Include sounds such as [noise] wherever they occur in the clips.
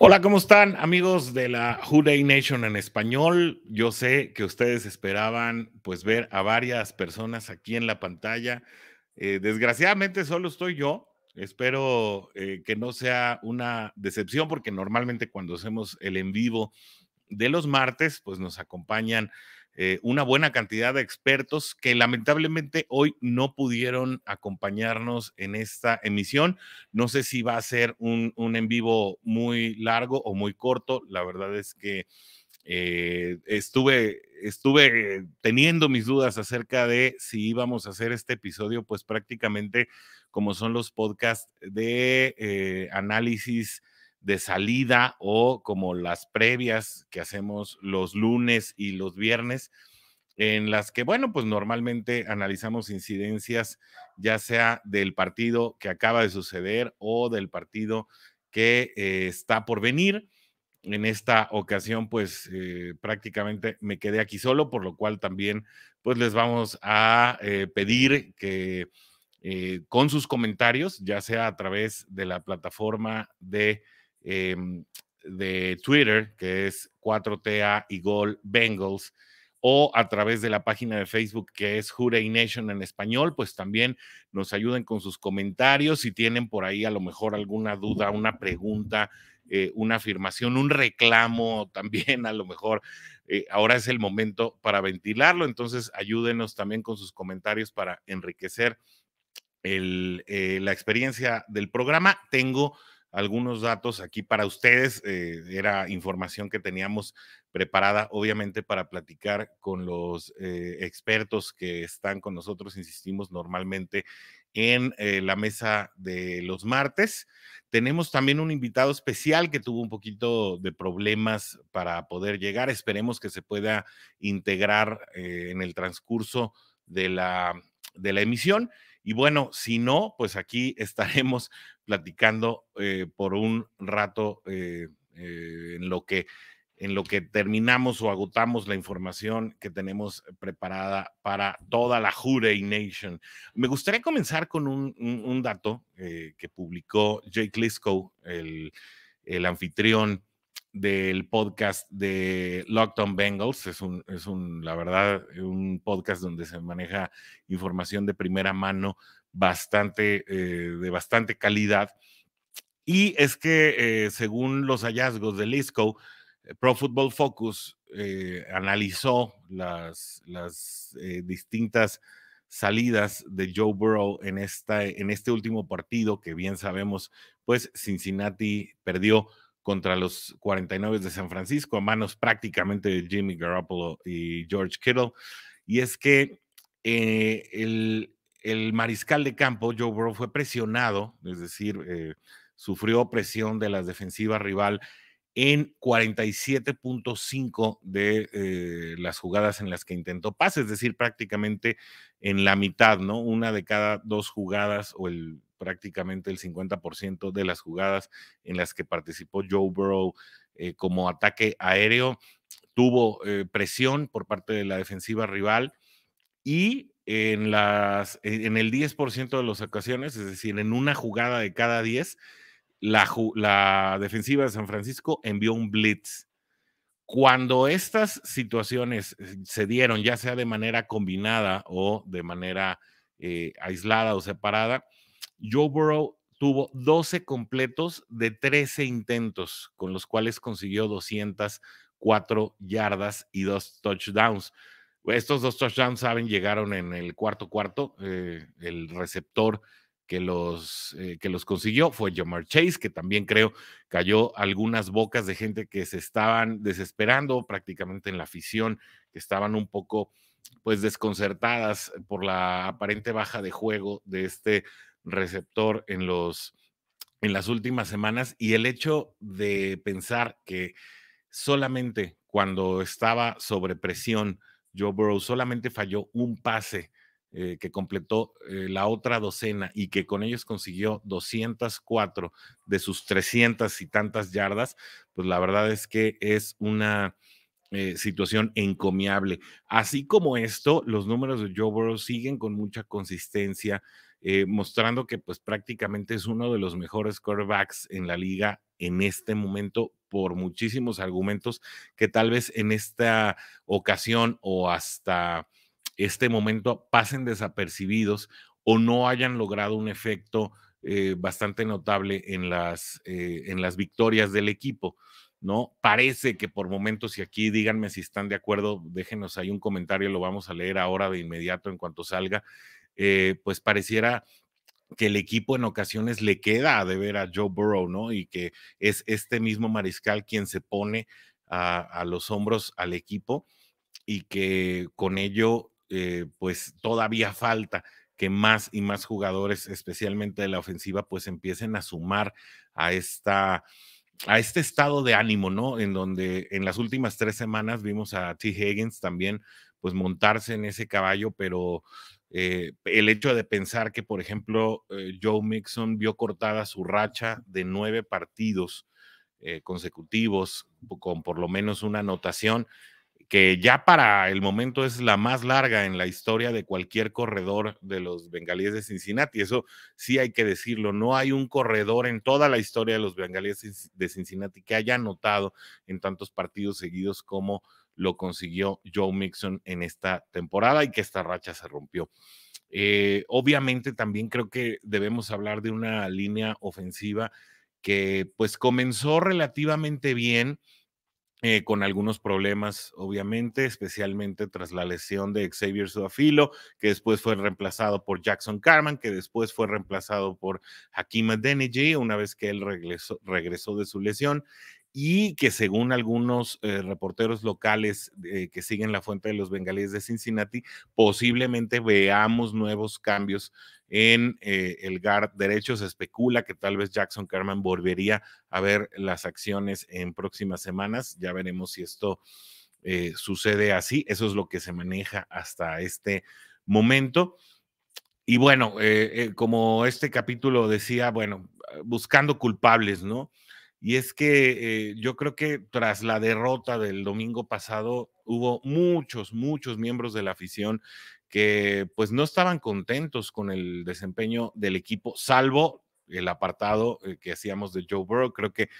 Hola, ¿cómo están amigos de la Juday Nation en español? Yo sé que ustedes esperaban pues ver a varias personas aquí en la pantalla. Eh, desgraciadamente solo estoy yo. Espero eh, que no sea una decepción porque normalmente cuando hacemos el en vivo de los martes pues nos acompañan eh, una buena cantidad de expertos que lamentablemente hoy no pudieron acompañarnos en esta emisión. No sé si va a ser un, en vivo muy largo o muy corto. La verdad es que eh, estuve, estuve teniendo mis dudas acerca de si íbamos a hacer este episodio, pues prácticamente como son los podcasts de eh, análisis de salida o como las previas que hacemos los lunes y los viernes, en las que, bueno, pues normalmente analizamos incidencias ya sea del partido que acaba de suceder o del partido que eh, está por venir. En esta ocasión, pues eh, prácticamente me quedé aquí solo, por lo cual también, pues les vamos a eh, pedir que con sus comentarios, ya sea a través de la plataforma de Em, de Twitter, que es 4TA y Gol Bengals, o a través de la página de Facebook que es Jurei Nation en español, pues también nos ayuden con sus comentarios. Si tienen por ahí a lo mejor alguna duda, una pregunta, eh, una afirmación, un reclamo [laughs] también, a lo mejor eh, ahora es el momento para ventilarlo. Entonces ayúdenos también con sus comentarios para enriquecer eh, la experiencia del programa. Tengo algunos datos aquí para ustedes. Eh, era información que teníamos preparada, obviamente, para platicar con los eh, expertos que están con nosotros, insistimos, normalmente en eh, la mesa de los martes. Tenemos también un invitado especial que tuvo un poquito de problemas para poder llegar. Esperemos que se pueda integrar en el transcurso de la, de la emisión. Y bueno, si no, pues aquí estaremos platicando eh, por un rato eh, eh, en, lo que, en lo que terminamos o agotamos la información que tenemos preparada para toda la Jurey Nation. Me gustaría comenzar con un, dato que publicó Jake Lisco, el, el, anfitrión del podcast de Lockdown Bengals. Es un, es un, la verdad, un podcast donde se maneja información de primera mano bastante, eh, de bastante calidad. Y es que eh, según los hallazgos de Lisco, eh, Pro Football Focus analizó las, las distintas salidas de Joe Burrow en, esta, en este último partido que bien sabemos, pues Cincinnati perdió contra los 49 de San Francisco a manos prácticamente de Jimmy Garoppolo y George Kittle. Y es que el, el mariscal de campo, Joe Burrow, fue presionado, es decir, eh, sufrió presión de la defensiva rival en 47.5 de eh, las jugadas en las que intentó pase, es decir, prácticamente en la mitad, ¿no? Una de cada dos jugadas o el prácticamente el 50% de las jugadas en las que participó Joe Burrow eh, como ataque aéreo tuvo presión por parte de la defensiva rival y en, las, en el 10% de las ocasiones, es decir, en una jugada de cada 10, la, defensiva de San Francisco envió un blitz. Cuando estas situaciones eh, se dieron, ya sea de manera combinada o de manera eh, aislada o separada, Joe Burrow tuvo 12 completos de 13 intentos, con los cuales consiguió 204 yardas y dos touchdowns. Estos dos touchdowns, saben, llegaron en el cuarto cuarto. Eh, el receptor que los, eh, que los consiguió fue Jamar Chase, que también creo cayó algunas bocas de gente que se estaban desesperando prácticamente en la afición, que estaban un poco pues desconcertadas por la aparente baja de juego de este receptor en los en las últimas semanas y el hecho de pensar que solamente cuando estaba sobre presión Joe Burrow solamente falló un pase eh, que completó eh, la otra docena y que con ellos consiguió 204 de sus 300 y tantas yardas, pues la verdad es que es una eh, situación encomiable. Así como esto, los números de Joe Burrow siguen con mucha consistencia, mostrando que pues prácticamente es uno de los mejores quarterbacks en la liga en este momento por muchísimos argumentos que tal vez en esta ocasión o hasta este momento pasen desapercibidos o no hayan logrado un efecto eh, bastante notable en las, eh, en las victorias del equipo. ¿no? Parece que por momentos, y aquí díganme si están de acuerdo, déjenos ahí un comentario, lo vamos a leer ahora de inmediato en cuanto salga, eh, pues pareciera que el equipo en ocasiones le queda de ver a Joe Burrow, ¿no? Y que es este mismo mariscal quien se pone a, los hombros al equipo y que con ello, eh, pues todavía falta que más y más jugadores, especialmente de la ofensiva, pues empiecen a sumar a esta a este estado de ánimo, ¿no? En donde en las últimas tres semanas vimos a T. Higgins también, pues montarse en ese caballo, pero eh, el hecho de pensar que, por ejemplo, eh, Joe Mixon vio cortada su racha de nueve partidos eh, consecutivos con por lo menos una anotación, que ya para el momento es la más larga en la historia de cualquier corredor de los bengalíes de Cincinnati. Eso sí hay que decirlo. No hay un corredor en toda la historia de los bengalíes de Cincinnati que haya anotado en tantos partidos seguidos como lo consiguió Joe Mixon en esta temporada y que esta racha se rompió. Eh, obviamente también creo que debemos hablar de una línea ofensiva que pues comenzó relativamente bien, eh, con algunos problemas, obviamente, especialmente tras la lesión de Xavier Suafilo, que después fue reemplazado por Jackson Carman, que después fue reemplazado por Hakim Adeniji, una vez que él regresó de su lesión y que según algunos eh, reporteros locales eh, que siguen la fuente de los bengalíes de Cincinnati, posiblemente veamos nuevos cambios en eh, el GAR derecho. Se especula que tal vez Jackson Carman volvería a ver las acciones en próximas semanas. Ya veremos si esto sucede así. Eso es lo que se maneja hasta este momento. Y bueno, como este capítulo decía, bueno, buscando culpables, ¿no? y es que eh, yo creo que tras la derrota del domingo pasado hubo muchos, muchos miembros de la afición que pues no estaban contentos con el desempeño del equipo, salvo el apartado eh, que hacíamos de Joe Burrow. Creo que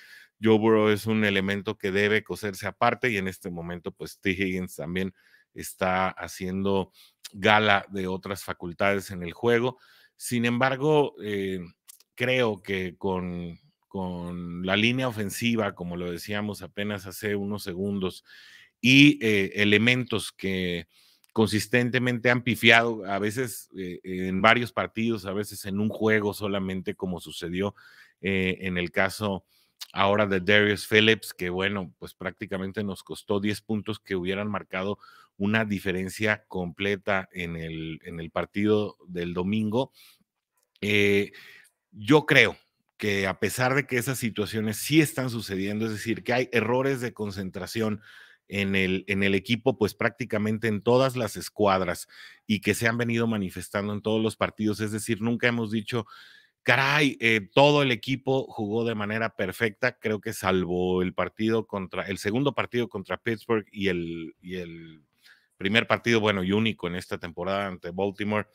Joe Burrow es un elemento que debe coserse aparte y en este momento pues T. Higgins también está haciendo gala de otras facultades en el juego. Sin embargo, eh, creo que con con la línea ofensiva, como lo decíamos apenas hace unos segundos, y eh, elementos que consistentemente han pifiado, a veces eh, en varios partidos, a veces en un juego solamente, como sucedió eh, en el caso ahora de Darius Phillips, que bueno, pues prácticamente nos costó 10 puntos que hubieran marcado una diferencia completa en el, en el partido del domingo. yo creo, que a pesar de que esas situaciones sí están sucediendo, es decir, que hay errores de concentración en el, en el equipo, pues prácticamente en todas las escuadras y que se han venido manifestando en todos los partidos, es decir, nunca hemos dicho, caray, eh, todo el equipo jugó de manera perfecta, creo que salvo el partido contra, el segundo partido contra Pittsburgh y el, y el primer partido, bueno, y único en esta temporada ante Baltimore,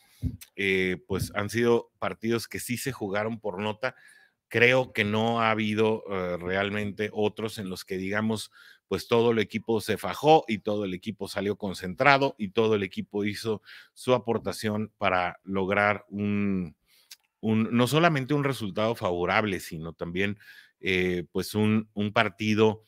eh, pues han sido partidos que sí se jugaron por nota, creo que no ha habido eh, realmente otros en los que digamos, pues todo el equipo se fajó y todo el equipo salió concentrado y todo el equipo hizo su aportación para lograr un, no solamente un resultado favorable, sino también eh, pues un, partido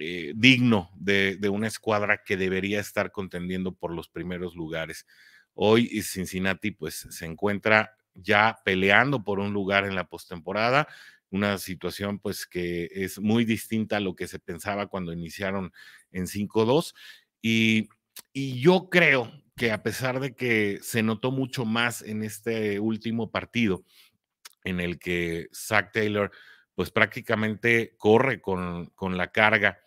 eh, digno de, de una escuadra que debería estar contendiendo por los primeros lugares. Hoy Cincinnati pues se encuentra ya peleando por un lugar en la postemporada. Una situación pues que es muy distinta a lo que se pensaba cuando iniciaron en 5-2. Y, yo creo que a pesar de que se notó mucho más en este último partido, en el que Zach Taylor pues prácticamente corre con, con la carga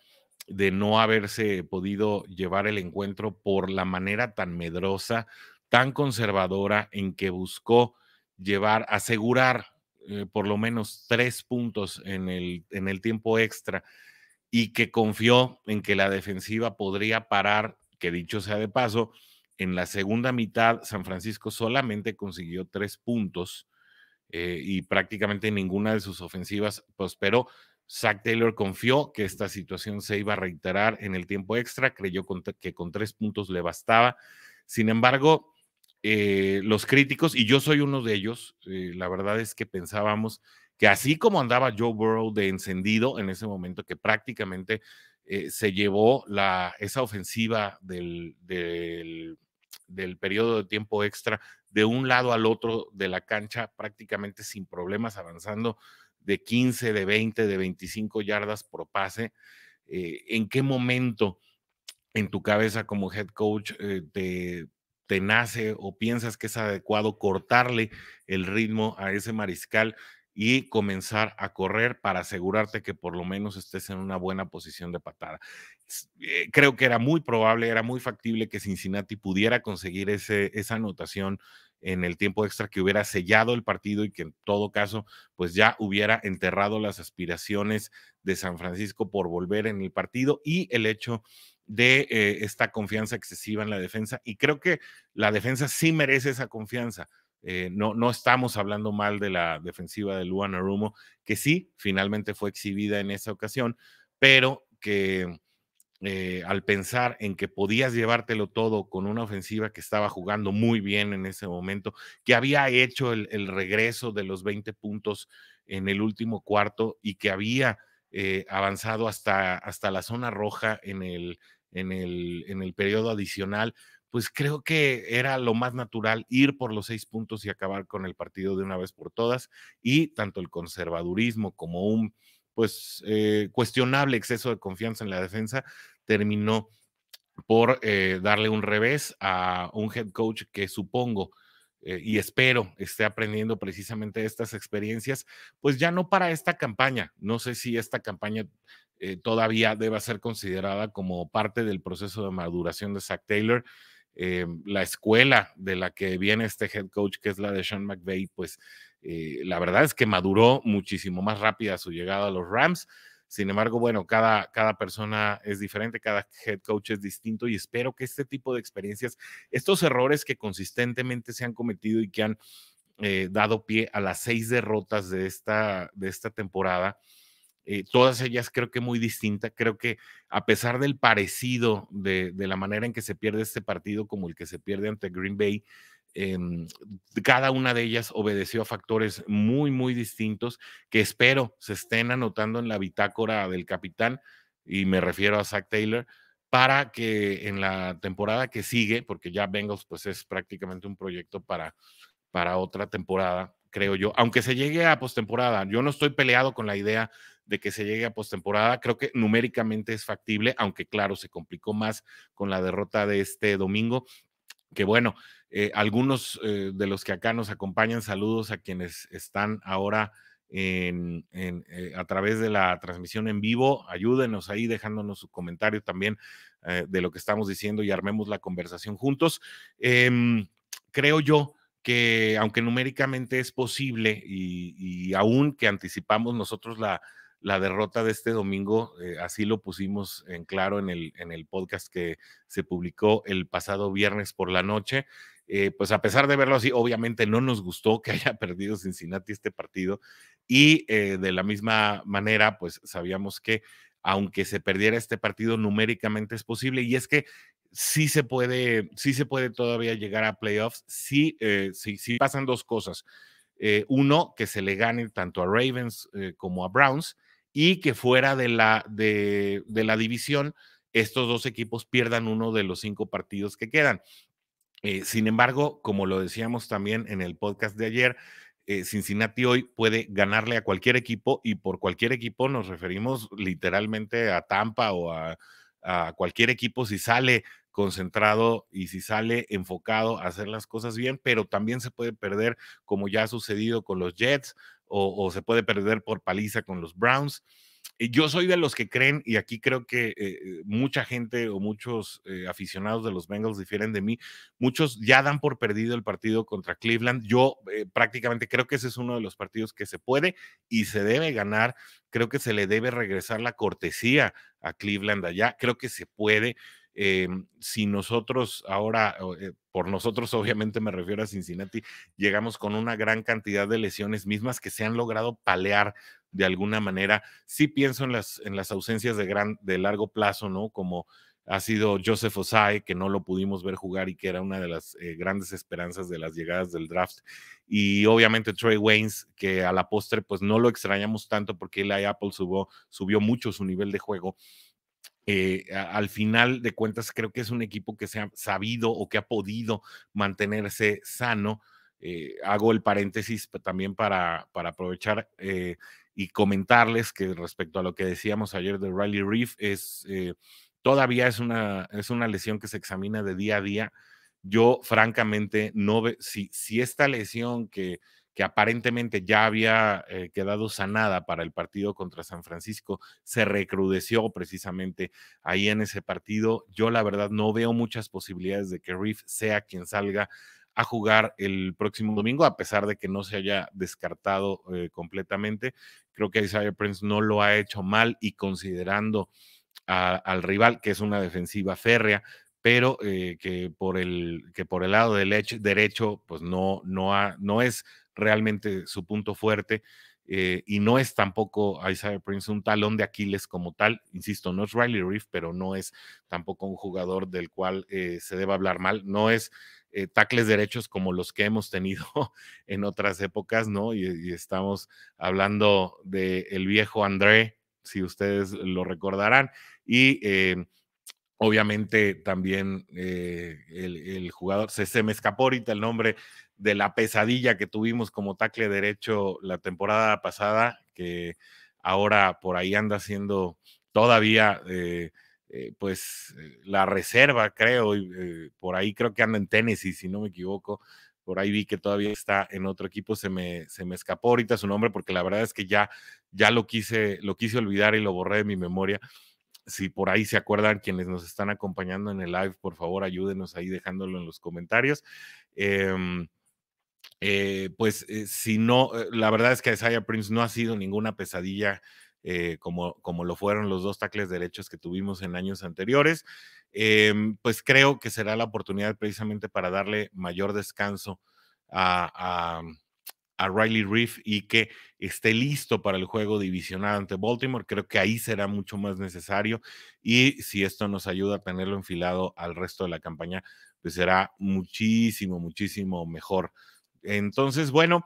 de no haberse podido llevar el encuentro por la manera tan medrosa, tan conservadora en que buscó llevar, asegurar eh, por lo menos tres puntos en el, en el tiempo extra y que confió en que la defensiva podría parar, que dicho sea de paso, en la segunda mitad San Francisco solamente consiguió tres puntos eh, y prácticamente ninguna de sus ofensivas prosperó. Zach Taylor confió que esta situación se iba a reiterar en el tiempo extra, creyó que con tres puntos le bastaba. Sin embargo, eh, los críticos, y yo soy uno de ellos, eh, la verdad es que pensábamos que así como andaba Joe Burrow de encendido en ese momento, que prácticamente eh, se llevó la, esa ofensiva del, del, periodo de tiempo extra de un lado al otro de la cancha prácticamente sin problemas, avanzando de 15, de 20, de 25 yardas por pase. ¿En qué momento en tu cabeza como head coach te te nace o piensas que es adecuado cortarle el ritmo a ese mariscal y comenzar a correr para asegurarte que por lo menos estés en una buena posición de patada. Eh, creo que era muy probable, era muy factible que Cincinnati pudiera conseguir ese, esa anotación en el tiempo extra que hubiera sellado el partido y que en todo caso pues ya hubiera enterrado las aspiraciones de San Francisco por volver en el partido y el hecho de eh, esta confianza excesiva en la defensa. Y creo que la defensa sí merece esa confianza. Eh, no, no estamos hablando mal de la defensiva de Luan Arumo, que sí, finalmente fue exhibida en esa ocasión, pero que eh, al pensar en que podías llevártelo todo con una ofensiva que estaba jugando muy bien en ese momento, que había hecho el, el regreso de los 20 puntos en el último cuarto y que había eh, avanzado hasta, hasta la zona roja en el, en, el, en el periodo adicional, pues creo que era lo más natural ir por los seis puntos y acabar con el partido de una vez por todas. Y tanto el conservadurismo como un pues eh, cuestionable exceso de confianza en la defensa terminó por eh, darle un revés a un head coach que supongo eh, y espero esté aprendiendo precisamente estas experiencias, pues ya no para esta campaña. No sé si esta campaña eh, todavía deba ser considerada como parte del proceso de maduración de Zach Taylor. Eh, la escuela de la que viene este head coach, que es la de Sean McVeigh, pues la verdad es que maduró muchísimo más rápida su llegada a los Rams. Sin embargo, bueno, cada, cada persona es diferente, cada head coach es distinto y espero que este tipo de experiencias, estos errores que consistentemente se han cometido y que han eh, dado pie a las seis derrotas de esta, de esta temporada, eh, todas ellas creo que muy distintas. Creo que a pesar del parecido de, de, la manera en que se pierde este partido como el que se pierde ante Green Bay, Em, cada una de ellas obedeció a factores muy, muy distintos que espero se estén anotando en la bitácora del capitán, y me refiero a Zach Taylor, para que en la temporada que sigue, porque ya Bengals pues es prácticamente un proyecto para, para otra temporada, creo yo, aunque se llegue a postemporada, yo no estoy peleado con la idea de que se llegue a postemporada, creo que numéricamente es factible, aunque claro, se complicó más con la derrota de este domingo, que bueno, eh, algunos eh, de los que acá nos acompañan, saludos a quienes están ahora en, eh, a través de la transmisión en vivo. Ayúdenos ahí dejándonos su comentario también de lo que estamos diciendo y armemos la conversación juntos. Em, creo yo que aunque numéricamente es posible y, y aún que anticipamos nosotros la, la derrota de este domingo, eh, así lo pusimos en claro en el, en el podcast que se publicó el pasado viernes por la noche. Eh, pues a pesar de verlo así, obviamente no nos gustó que [laughs] haya perdido Cincinnati este partido y eh, de la misma manera, pues sabíamos que aunque se perdiera este partido, numéricamente es posible y es que sí se puede, sí se puede todavía llegar a playoffs, sí, sí, pasan dos cosas. uno, que se le gane tanto a Ravens como a Browns y que fuera de la, de, la división estos dos equipos pierdan uno de los cinco partidos que quedan. Eh, sin embargo, como lo decíamos también en el podcast de ayer, eh, Cincinnati hoy puede ganarle a cualquier equipo y por cualquier equipo nos referimos literalmente a Tampa o a, a cualquier equipo si sale concentrado y si sale enfocado a hacer las cosas bien, pero también se puede perder como ya ha sucedido con los Jets, o, se puede perder por paliza con los Browns. Eh, yo soy de los que creen, y aquí creo que eh, eh, mucha gente o muchos aficionados de los Bengals difieren de mí, muchos ya dan por perdido el partido contra Cleveland. Yo prácticamente creo que ese es uno de los partidos que se puede y se debe ganar. Creo que se le debe regresar la cortesía a Cleveland allá. Creo que se puede. Eh, si nosotros ahora, eh, por nosotros obviamente me refiero a Cincinnati, llegamos con una gran cantidad de lesiones mismas que se han logrado palear de alguna manera. Sí pienso en las, en las ausencias de, gran, largo plazo, ¿no? Como ha sido Joseph Osai, que no lo pudimos ver jugar y que era una de las eh, grandes esperanzas de las llegadas del draft. Y obviamente Trey Waynes, que a la postre pues no lo extrañamos tanto porque la Apple subió mucho su nivel de juego eh, al final de cuentas creo que es un equipo que se ha sabido o que ha podido mantenerse sano. Eh, hago el paréntesis también para, para aprovechar eh, y comentarles que respecto a lo que decíamos ayer de Riley Reef, es, todavía es una, es una lesión que se examina de día a día. Yo francamente no veo, si, si esta lesión que que aparentemente ya había eh, quedado sanada para el partido contra San Francisco, se recrudeció precisamente ahí en ese partido. Yo la verdad no veo muchas posibilidades de que Reef sea quien salga a jugar el próximo domingo, a pesar de que no se haya descartado eh, completamente. Creo que Isaiah Prince no lo ha hecho mal y considerando al rival, que es una defensiva férrea, pero eh, que, por el, que por el lado del derecho, pues no, no, ha, no es realmente su punto fuerte. Eh, y no es tampoco Isaiah Prince un talón de Aquiles como tal, insisto, no es Riley Reef, pero no es tampoco un jugador del cual eh, se deba hablar mal, no es eh, tacles derechos como los que hemos tenido [laughs] en otras épocas, ¿no? Y, estamos hablando del el viejo André, si ustedes lo recordarán, y Obviamente también eh, el, jugador, se, me escapó ahorita el nombre de la pesadilla que tuvimos como tackle derecho la temporada pasada, que ahora por ahí anda siendo todavía eh, eh, pues la reserva, creo, y, por ahí creo que anda en Tennessee, si no me equivoco, por ahí vi que todavía está en otro equipo, se me, se me escapó ahorita su nombre porque la verdad es que ya, ya lo, quise, lo quise olvidar y lo borré de mi memoria si por ahí se acuerdan quienes nos están acompañando en el live, por favor ayúdenos ahí dejándolo en los comentarios. Em, eh, pues eh, si no, eh, la verdad es que Isaiah Prince no ha sido ninguna pesadilla como, como lo fueron los dos tacles derechos que tuvimos en años anteriores. Em, pues creo que será la oportunidad precisamente para darle mayor descanso a, a Riley Reef y que esté listo para el juego divisional ante Baltimore. Creo que ahí será mucho más necesario y si esto nos ayuda a tenerlo enfilado al resto de la campaña, pues será muchísimo, muchísimo mejor. Entonces, bueno,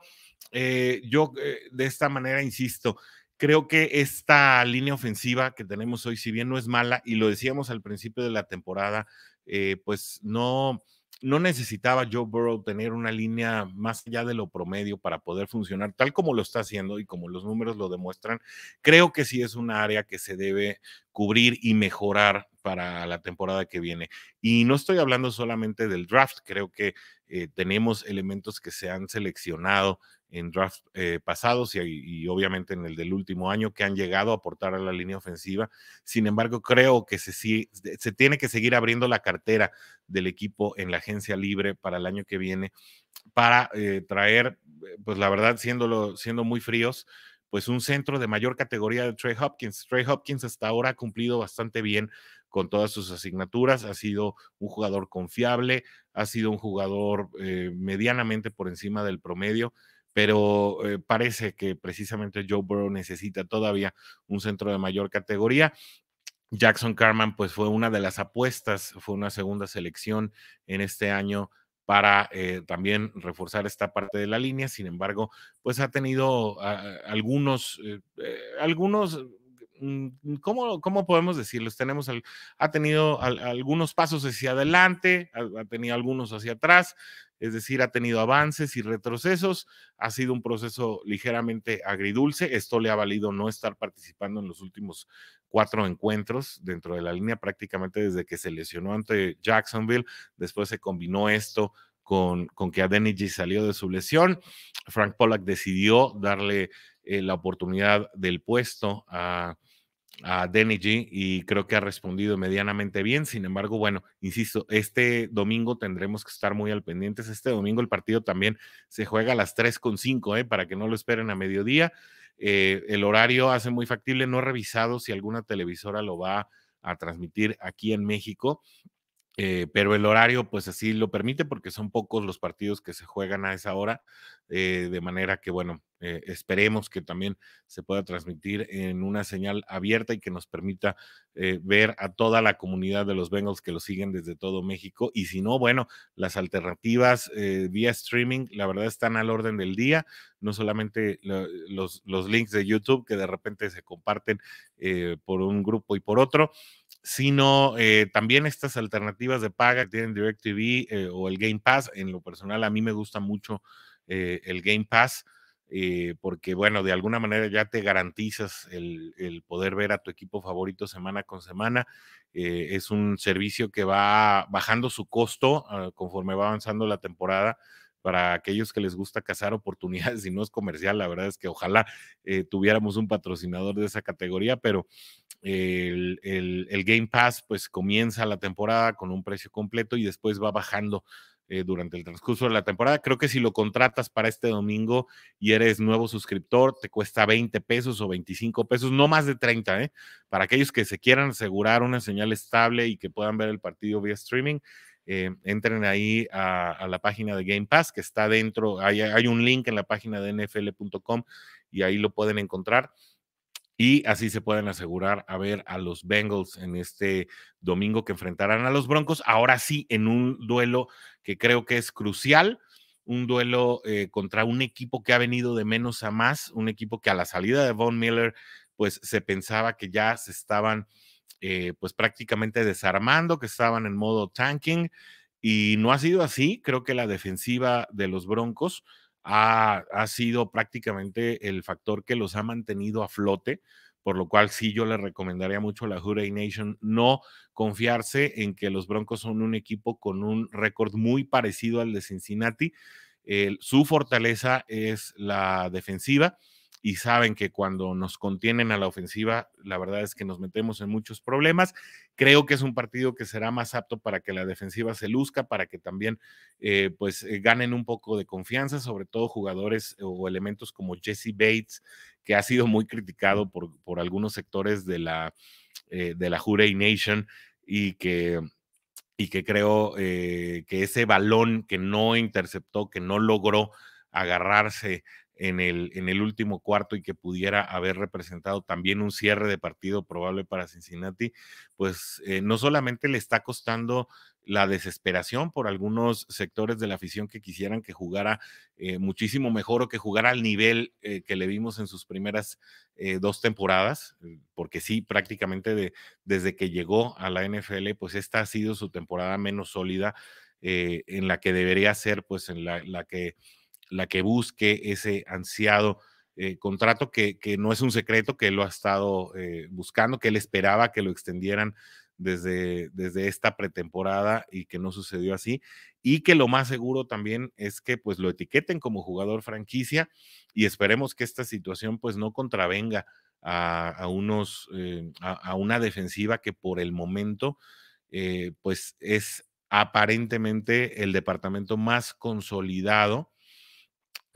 eh, yo eh, de esta manera insisto. Creo que esta línea ofensiva que tenemos hoy, si bien no es mala, y lo decíamos al principio de la temporada, eh, pues no, no necesitaba Joe Burrow tener una línea más allá de lo promedio para poder funcionar tal como lo está haciendo y como los números lo demuestran. Creo que sí es un área que se debe cubrir y mejorar para la temporada que viene. Y no estoy hablando solamente del draft, creo que eh, tenemos elementos que se han seleccionado en drafts eh, pasados y, obviamente en el del último año que han llegado a aportar a la línea ofensiva. Sin embargo, creo que se, se tiene que seguir abriendo la cartera del equipo en la agencia libre para el año que viene para eh, traer, eh, pues la verdad, siéndolo, siendo muy fríos, pues un centro de mayor categoría de Trey Hopkins. Trey Hopkins hasta ahora ha cumplido bastante bien con todas sus asignaturas, ha sido un jugador confiable, ha sido un jugador medianamente por encima del promedio pero eh, parece que precisamente Joe Burrow necesita todavía un centro de mayor categoría. Jackson Carman, pues fue una de las apuestas, fue una segunda selección en este año para eh, también reforzar esta parte de la línea. Sin embargo, pues ha tenido ah, ah, algunos, eh, algunos mm, ¿Cómo, ¿cómo, podemos decirlo, Tenemos ha tenido algunos pasos hacia adelante, ha, tenido algunos hacia atrás, es decir, ha tenido avances y retrocesos, ha sido un proceso ligeramente agridulce, esto le ha valido no estar participando en los últimos cuatro encuentros dentro de la línea prácticamente desde que se lesionó ante Jacksonville, después se combinó esto con, con que Adeniji salió de su lesión, Frank Pollack decidió darle eh, la oportunidad del puesto a a Denny G y creo que ha respondido medianamente bien. Sin embargo, bueno, insisto, este domingo tendremos que estar muy al pendiente, Este domingo el partido también se juega a las con ¿eh? para que no lo esperen a mediodía. Eh, el horario hace muy factible. No he revisado si alguna televisora lo va a transmitir aquí en México, eh, pero el horario pues así lo permite porque son pocos los partidos que se juegan a esa hora, eh, de manera que bueno, eh, esperemos que también se pueda transmitir en una señal abierta y que nos permita ver a toda la comunidad de los Bengals que lo siguen desde todo México y si no, bueno, las alternativas vía streaming la verdad están al orden del día, no solamente los, los, links de YouTube que de repente se comparten por un grupo y por otro, sino eh, también estas alternativas de paga que tienen DirecTV eh, o el Game Pass. En lo personal, a mí me gusta mucho eh, el Game Pass porque, bueno, de alguna manera ya te garantizas el poder ver a tu equipo favorito semana con semana. es un servicio que va bajando su costo ah, conforme va avanzando la temporada para aquellos que les gusta cazar oportunidades y no es comercial, la verdad es que ojalá eh, tuviéramos un patrocinador de esa categoría, pero el, Game Pass pues comienza la temporada con un precio completo y después va bajando eh, durante el transcurso de la temporada. Creo que si lo contratas para este domingo y eres nuevo suscriptor, te cuesta 20 pesos o 25 pesos, no más de 30, ¿eh? Para aquellos que se quieran asegurar una señal estable y que puedan ver el partido vía streaming, eh, entren ahí a, la página de Game Pass que está dentro, hay, un link en la página de nfl.com y ahí lo pueden encontrar. Y así se pueden asegurar a ver a los Bengals en este domingo que enfrentarán a los Broncos. Ahora sí, en un duelo que creo que es crucial, un duelo eh, contra un equipo que ha venido de menos a más, un equipo que a la salida de Von Miller, pues se pensaba que ya se estaban eh, pues prácticamente desarmando, que estaban en modo tanking y no ha sido así. Creo que la defensiva de los Broncos ha, sido prácticamente el factor que los ha mantenido a flote por lo cual sí yo le recomendaría mucho a la Huray Nation no confiarse en que los Broncos son un equipo con un récord muy parecido al de Cincinnati. su fortaleza es la defensiva y saben que cuando nos contienen a la ofensiva, la verdad es que nos metemos en muchos problemas. Creo que es un partido que será más apto para que la defensiva se luzca, para que también eh, pues eh, ganen un poco de confianza, sobre todo jugadores o elementos como Jesse Bates, que ha sido muy criticado por, por algunos sectores de la, eh, de la Nation y que y que creo eh, que ese balón que no interceptó, que no logró agarrarse en el, en el último cuarto y que pudiera haber representado también un cierre de partido probable para Cincinnati, pues eh, no solamente le está costando la desesperación por algunos sectores de la afición que quisieran que jugara eh, muchísimo mejor o que jugara al nivel eh, que le vimos en sus primeras dos temporadas, porque sí, prácticamente de, desde que llegó a la NFL, pues esta ha sido su temporada menos sólida. en la que debería ser, pues en la que la que busque ese ansiado eh, contrato que, que, no es un secreto, que lo ha estado eh, buscando, que él esperaba que lo extendieran desde, desde esta pretemporada y que no sucedió así. Y que lo más seguro también es que pues lo etiqueten como jugador franquicia y esperemos que esta situación pues no contravenga a, unos, eh, a, una defensiva que por el momento pues es aparentemente el departamento más consolidado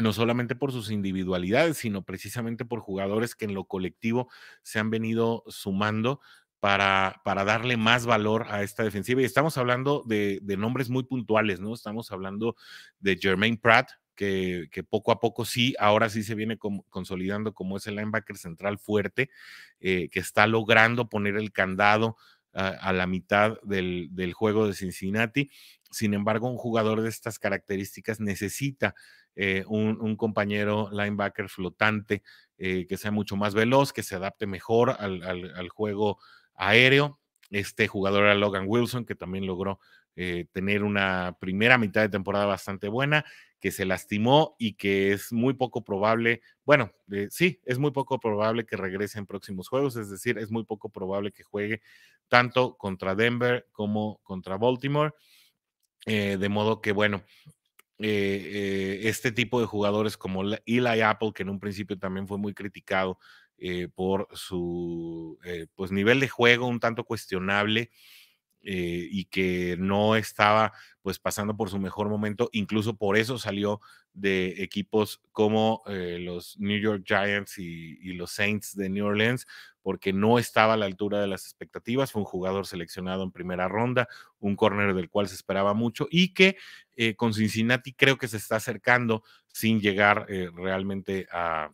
no solamente por sus individualidades, sino precisamente por jugadores que en lo colectivo se han venido sumando para, para darle más valor a esta defensiva. Y estamos hablando de, nombres muy puntuales, ¿no? Estamos hablando de Jermaine Pratt, que, poco a poco sí, ahora sí se viene consolidando como es el linebacker central fuerte, eh, que está logrando poner el candado a la mitad del, del, juego de Cincinnati. Sin embargo, un jugador de estas características necesita eh, un, compañero linebacker flotante eh, que sea mucho más veloz, que se adapte mejor al, juego aéreo. Este jugador era Logan Wilson, que también logró eh, tener una primera mitad de temporada bastante buena, que se lastimó y que es muy poco probable, bueno, sí, es muy poco probable que regrese en próximos juegos, es decir, es muy poco probable que juegue tanto contra Denver como contra Baltimore, de modo que, bueno, eh, eh, este tipo de jugadores como Eli Apple, que en un principio también fue muy criticado eh, por su pues nivel de juego un tanto cuestionable, eh, y que no estaba pues pasando por su mejor momento, incluso por eso salió de equipos como eh, los New York Giants y, los Saints de New Orleans, porque no estaba a la altura de las expectativas, fue un jugador seleccionado en primera ronda, un corner del cual se esperaba mucho y que eh, con Cincinnati creo que se está acercando sin llegar realmente a,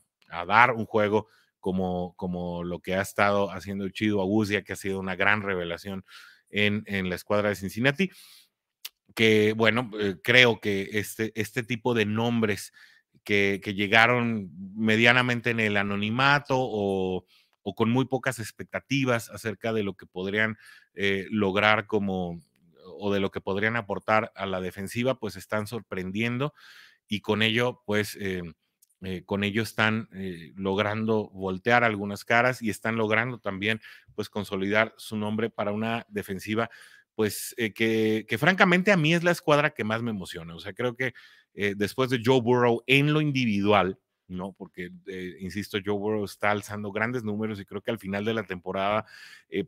dar un juego como, como, lo que ha estado haciendo Chido Agusia, que ha sido una gran revelación en, en la escuadra de Cincinnati, que bueno, eh, creo que este, este tipo de nombres que, llegaron medianamente en el anonimato o, con muy pocas expectativas acerca de lo que podrían eh, lograr como o de lo que podrían aportar a la defensiva, pues están sorprendiendo y con ello, pues... Em, eh, con ello están eh, logrando voltear algunas caras y están logrando también pues consolidar su nombre para una defensiva pues eh, que, que, francamente a mí es la escuadra que más me emociona. O sea, creo que después de Joe Burrow en lo individual, ¿no? Porque, insisto, Joe Burrow está alzando grandes números y creo que al final de la temporada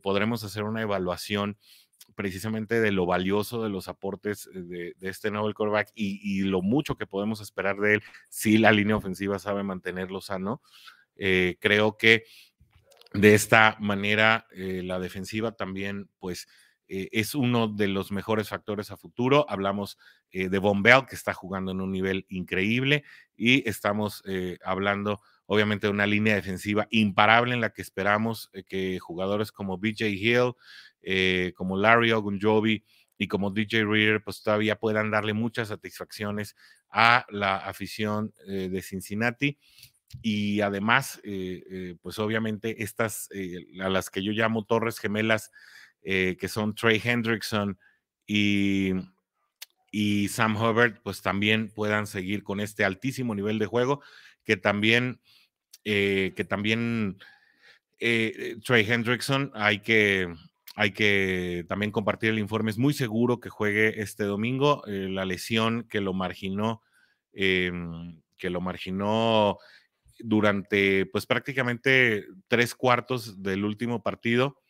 podremos hacer una evaluación precisamente de lo valioso de los aportes eh, de, este nuevo quarterback y, lo mucho que podemos esperar de él si la línea ofensiva sabe mantenerlo sano. Eh, creo que de esta manera eh, la defensiva también, pues, es uno de los mejores factores a futuro. Hablamos de Bombell, que está jugando en un nivel increíble, y estamos hablando, obviamente, de una línea defensiva imparable en la que esperamos que jugadores como BJ Hill, eh, como Larry Ogunjobi y como DJ Reader, pues todavía puedan darle muchas satisfacciones a la afición eh, de Cincinnati. Y además, eh, pues obviamente estas, a las que yo llamo torres gemelas, que son Trey Hendrickson y y Sam Hubbard, pues también puedan seguir con este altísimo nivel de juego, que también, que también Trey Hendrickson hay que, hay que también compartir el informe. Es muy seguro que juegue este domingo. Eh, la lesión que lo marginó, em, que lo marginó durante pues prácticamente tres cuartos del último partido.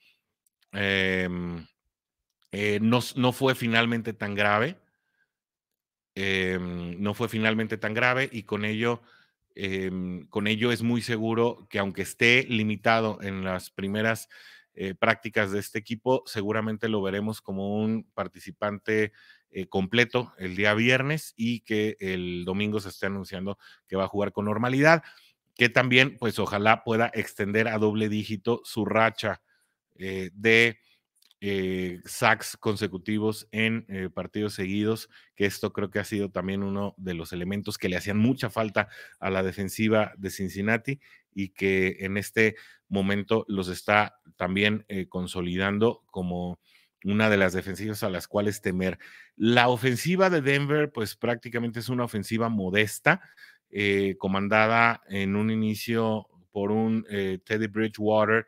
Em, eh, no, fue finalmente tan grave. Em, no fue finalmente tan grave y con ello, con ello es muy seguro que aunque esté limitado en las primeras eh, prácticas de este equipo. Seguramente lo veremos como un participante eh, completo el día viernes y que el domingo se esté anunciando que va a jugar con normalidad, que también pues ojalá pueda extender a doble dígito su racha eh, de eh, sacks consecutivos en eh, partidos seguidos, que esto creo que ha sido también uno de los elementos que le hacían mucha falta a la defensiva de Cincinnati y que en este momento los está también eh, consolidando como una de las defensivas a las cuales temer. La ofensiva de Denver, pues prácticamente es una ofensiva modesta, comandada en un inicio por un Teddy Bridgewater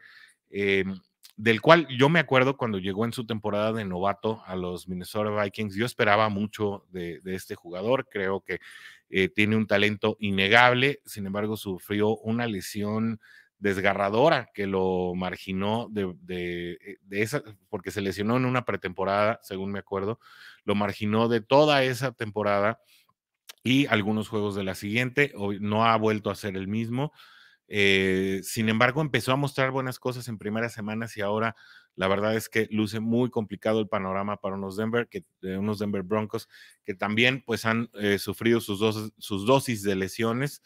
em, del cual yo me acuerdo cuando llegó en su temporada de novato a los Minnesota Vikings, yo esperaba mucho de, este jugador, creo que eh, tiene un talento innegable, sin embargo sufrió una lesión desgarradora que lo marginó de, eh, de, esa, porque se lesionó en una pretemporada, según me acuerdo, lo marginó de toda esa temporada y algunos juegos de la siguiente, no ha vuelto a ser el mismo. Eh, sin embargo, empezó a mostrar buenas cosas en primeras semanas y ahora la verdad es que luce muy complicado el panorama para unos Denver, que, eh, unos Denver Broncos que también pues han eh, sufrido sus, dos, sus dosis de lesiones,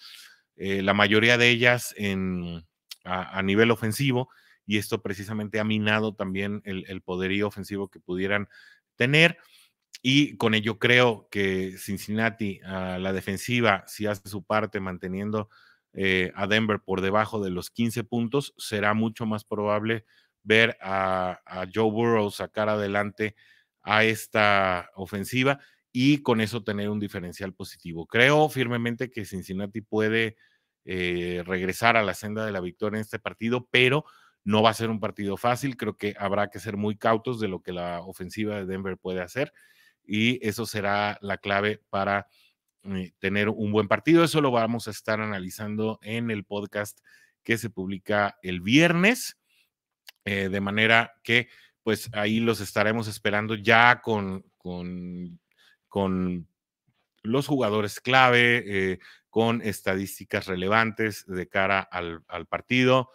la mayoría de ellas en, a, nivel ofensivo y esto precisamente ha minado también el, el poderío ofensivo que pudieran tener. Y con ello creo que Cincinnati a la defensiva, si hace su parte manteniendo eh, a Denver por debajo de los 15 puntos, será mucho más probable ver a, Joe Burrow sacar adelante a esta ofensiva y con eso tener un diferencial positivo. Creo firmemente que Cincinnati puede eh, regresar a la senda de la victoria en este partido, pero no va a ser un partido fácil. Creo que habrá que ser muy cautos de lo que la ofensiva de Denver puede hacer y eso será la clave para eh, tener un buen partido. Eso lo vamos a estar analizando en el podcast que se publica el viernes, eh, de manera que pues ahí los estaremos esperando ya con, con, con los jugadores clave, eh, con estadísticas relevantes de cara al, al partido.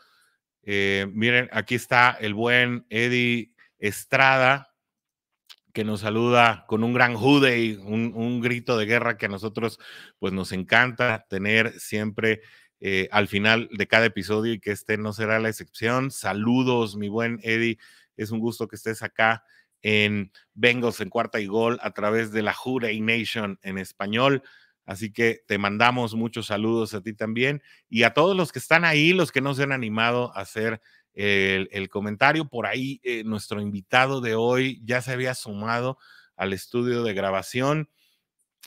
miren, aquí está el buen Eddie Estrada, que nos saluda con un gran jude y un, grito de guerra que a nosotros pues nos encanta tener siempre eh, al final de cada episodio y que este no será la excepción. Saludos, mi buen Eddie, es un gusto que estés acá en Bengals en cuarta y gol a través de la Jure Nation en español. Así que te mandamos muchos saludos a ti también y a todos los que están ahí, los que no se han animado a hacer el, comentario. Por ahí eh, nuestro invitado de hoy ya se había sumado al estudio de grabación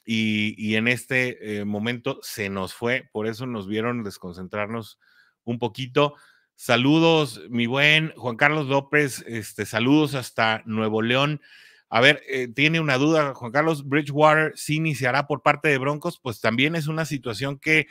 y, en este eh, momento se nos fue, por eso nos vieron desconcentrarnos un poquito. Saludos, mi buen Juan Carlos López, este, saludos hasta Nuevo León. A ver, eh, tiene una duda, Juan Carlos, Bridgewater se iniciará por parte de Broncos, pues también es una situación que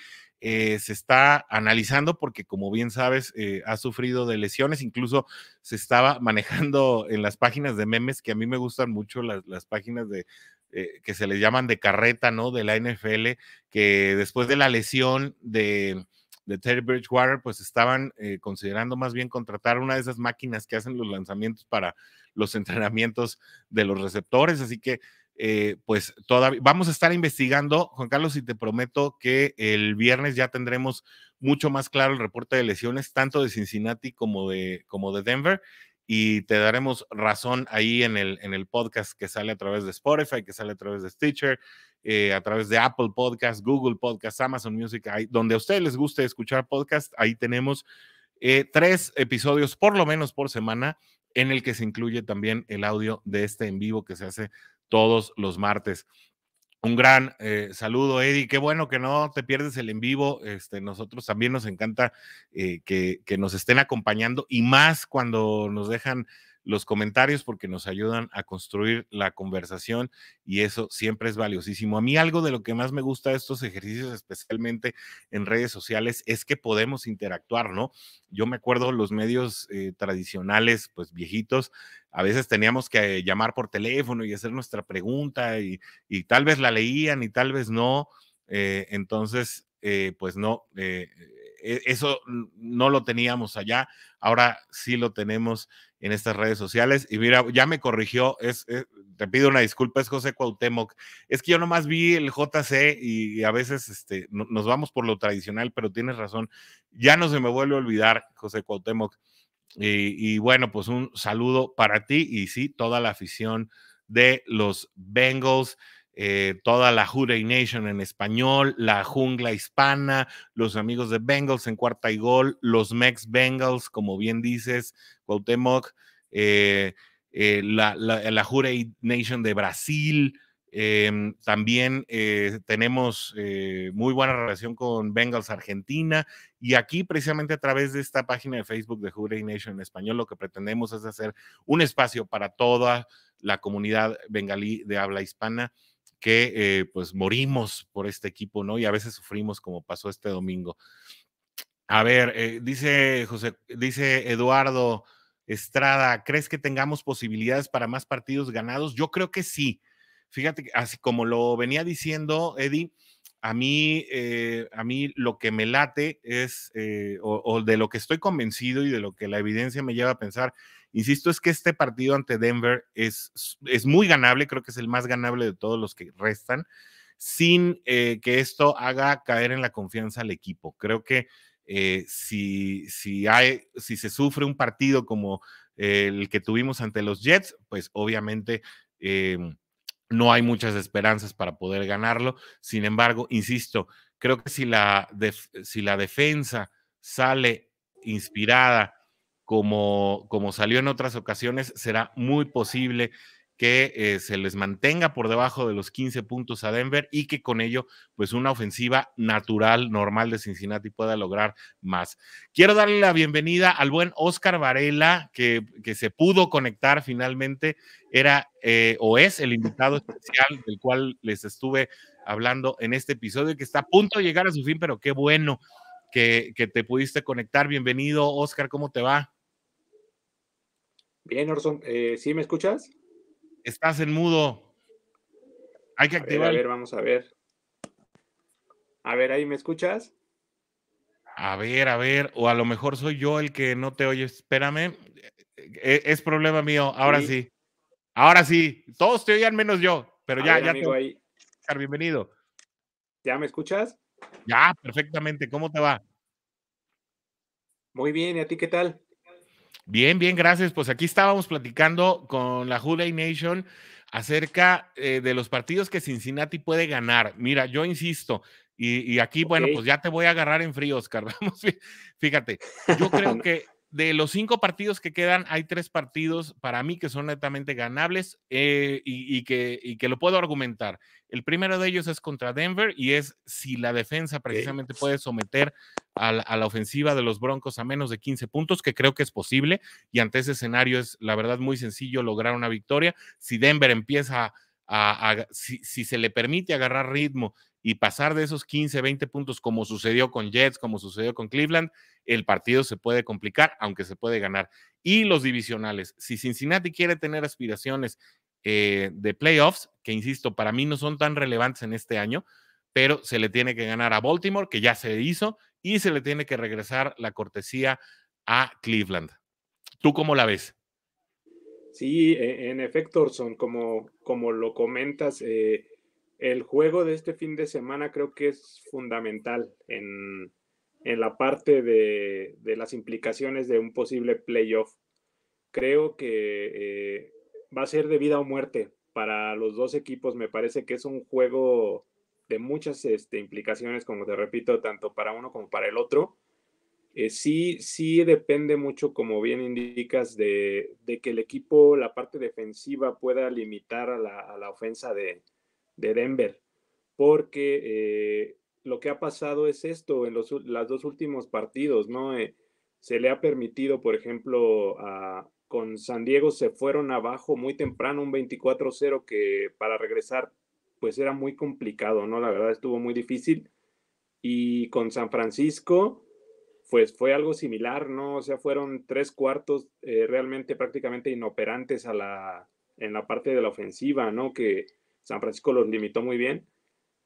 eh, se está analizando porque, como bien sabes, eh, ha sufrido de lesiones, incluso se estaba [laughs] manejando en las páginas de memes, que a mí me gustan mucho las, páginas de, eh, que se les llaman de carreta, ¿no? De la NFL, que después de la lesión de, de Terry Bridgewater, pues estaban considerando más bien contratar una de esas máquinas que hacen los lanzamientos para los [laughs] entrenamientos de los receptores. Así que eh, pues todavía vamos a estar investigando, Juan Carlos, y te prometo que el viernes ya tendremos mucho más claro el reporte de lesiones, tanto de Cincinnati como de, como de Denver, y te daremos razón ahí en el, en el podcast que sale a través de Spotify, que sale a través de Stitcher, eh, a través de Apple Podcast, Google Podcast, Amazon Music, donde a ustedes les guste escuchar podcast, ahí tenemos eh, tres episodios por lo menos por semana en el que se incluye también el audio de este en vivo que se hace todos los martes. Un gran eh, saludo, Eddie. Qué bueno que no te pierdes el en vivo. Este, nosotros también nos encanta eh, que, nos estén acompañando y más cuando nos dejan los comentarios porque nos ayudan a construir la conversación y eso siempre es valiosísimo. A mí algo de lo que más me gusta de estos ejercicios, especialmente en redes sociales, es que podemos interactuar, ¿no? Yo me acuerdo los medios eh, tradicionales, pues viejitos, a veces teníamos que llamar por teléfono y hacer nuestra pregunta y, tal vez la leían y tal vez no. Eh, entonces, eh, pues no, e, eso no lo teníamos allá, ahora sí lo tenemos en estas redes sociales. Y mira, ya me corrigió, es, eh, te pido una disculpa, es José Cuauhtémoc. Es que yo nomás vi el JC y a veces este, nos vamos por lo tradicional, pero tienes razón, ya no se me vuelve a olvidar, José Cuauhtémoc. Eh, y bueno, pues un saludo para ti y sí, toda la afición de los Bengals. Eh, toda la jure Nation en español, la jungla hispana, los amigos de Bengals en cuarta y gol, los Mex Bengals, como bien dices, Cuauhtémoc, eh, eh, la, la, Nation de Brasil. Em, también tenemos muy buena relación con Bengals Argentina y aquí precisamente a través de esta página de Facebook de Hurray Nation en español lo que pretendemos es hacer un espacio para toda la comunidad bengalí de habla hispana que eh, pues morimos por este equipo, ¿no? Y a veces sufrimos como pasó este domingo. A ver, eh, dice José, dice Eduardo Estrada, ¿crees que tengamos posibilidades para más partidos ganados? Yo creo que sí. Fíjate, así como lo venía diciendo Eddie, a mí, eh, a mí lo que me late es, o, de lo que estoy convencido y de lo que la evidencia me lleva a pensar, Insisto, es que este partido ante Denver es, es muy ganable, creo que es el más ganable de todos los que restan, sin eh, que esto haga caer en la confianza al equipo. Creo que eh, si, si, hay, si se sufre un partido como el que tuvimos ante los Jets, pues obviamente... Eh, no hay muchas esperanzas para poder ganarlo. Sin embargo, insisto, creo que si la, si la defensa sale inspirada como, como salió en otras ocasiones, será muy posible que eh, se les mantenga por debajo de los 15 puntos a Denver y que con ello, pues una ofensiva natural, normal de Cincinnati pueda lograr más. Quiero darle la bienvenida al buen Oscar Varela, que, se pudo conectar finalmente, era eh, o es el invitado especial del cual les estuve hablando en este episodio, que está a punto de llegar a su fin, pero qué bueno que, te pudiste conectar. Bienvenido, Oscar, ¿cómo te va? Bien, Orson, eh, ¿sí me escuchas? Estás en mudo. Hay que activar. a ver, vamos a ver. A ver, ahí me escuchas. A ver, a ver, o a lo mejor soy yo el que no te oye. Espérame, e, es, problema mío. Ahora sí. ahora sí. Todos te oían menos yo, pero ya, ya. Bienvenido. ¿Ya me escuchas? Ya, perfectamente. ¿Cómo te va? Muy bien, ¿y a ti qué tal? Bien, bien, gracias. Pues aquí estábamos platicando con la Hulay Nation acerca eh, de los partidos que Cincinnati puede ganar. Mira, yo insisto, y, aquí, bueno, pues ya te voy a agarrar en frío, Oscar. [laughs] Vamos, fíjate, yo creo [laughs] que de los cinco partidos que quedan, hay tres partidos para mí que son netamente ganables eh, y, que, lo puedo argumentar. El primero de ellos es contra Denver y es si la defensa precisamente puede someter a la, a la, ofensiva de los Broncos a menos de 15 puntos, que creo que es posible. Y ante ese escenario es, la verdad, muy sencillo lograr una victoria. Si Denver empieza si, se le permite agarrar ritmo y pasar de esos 15, 20 puntos como sucedió con Jets, como sucedió con Cleveland, el partido se puede complicar, aunque se puede ganar. Y los divisionales, si Cincinnati quiere tener aspiraciones eh, de playoffs, que insisto, para mí no son tan relevantes en este año, pero se le tiene que ganar a Baltimore, que ya se hizo, y se le tiene que regresar la cortesía a Cleveland. ¿Tú cómo la ves? Sí, e-, en efecto, Orson, como, como lo comentas, eh, el juego de este fin de semana creo que es fundamental en, la parte de, las implicaciones de un posible playoff. Creo que eh, va a ser de vida o muerte para los dos equipos. Me parece que es un juego de muchas este, implicaciones, como te repito, tanto para uno como para el otro. Eh, sí, sí depende mucho, como bien indicas, de, que el equipo, la parte defensiva, pueda limitar a la, ofensa de, Denver, porque eh, lo que ha pasado es esto en los dos últimos partidos, ¿no? Eh, se le ha permitido, por ejemplo, con San Diego se fueron abajo muy temprano, un 24-0 que para regresar pues era muy complicado, ¿no? La verdad estuvo muy difícil. Y con San Francisco, pues fue algo similar, ¿no? O sea, fueron tres cuartos eh, realmente prácticamente inoperantes a la, en la parte de la ofensiva, ¿no? Que San Francisco los limitó muy bien.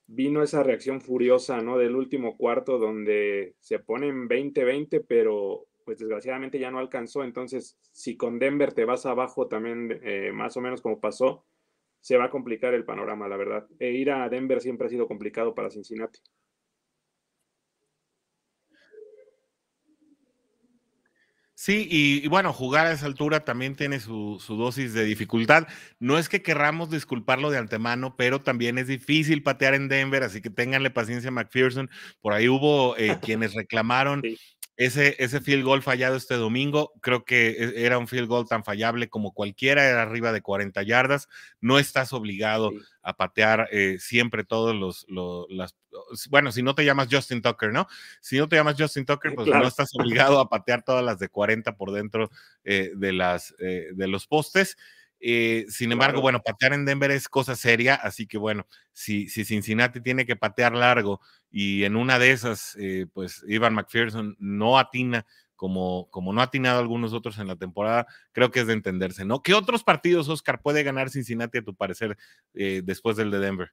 Vino esa reacción furiosa, ¿no? Del último cuarto donde se ponen 20-20, pero pues desgraciadamente ya no alcanzó. Entonces, si con Denver te vas abajo también, eh, más o menos como pasó, se va a complicar el panorama, la verdad. E ir a Denver siempre ha sido complicado para Cincinnati. Sí, y, bueno, jugar a esa altura también tiene su, su, dosis de dificultad. No es que querramos disculparlo de antemano, pero también es difícil patear en Denver, así que ténganle paciencia a McPherson. Por ahí hubo eh, [laughs] quienes reclamaron ese, ese field goal fallado este domingo, creo que e, era un field goal tan fallable como cualquiera, era arriba de 40 yardas. No estás obligado a patear eh, siempre todos los, las, Bueno, si no te llamas Justin Tucker, ¿no? Si no te llamas Justin Tucker, pues no estás obligado a patear todas las de 40 por dentro eh, de, las, eh, de los postes. Eh, sin embargo, bueno, patear en Denver es cosa seria, así que bueno, si, si Cincinnati tiene que patear largo y en una de esas, eh, pues Ivan McPherson no atina como, como no ha atinado algunos otros en la temporada, creo que es de entenderse, ¿no? ¿Qué otros partidos, Oscar, puede ganar Cincinnati a tu parecer eh, después del de Denver?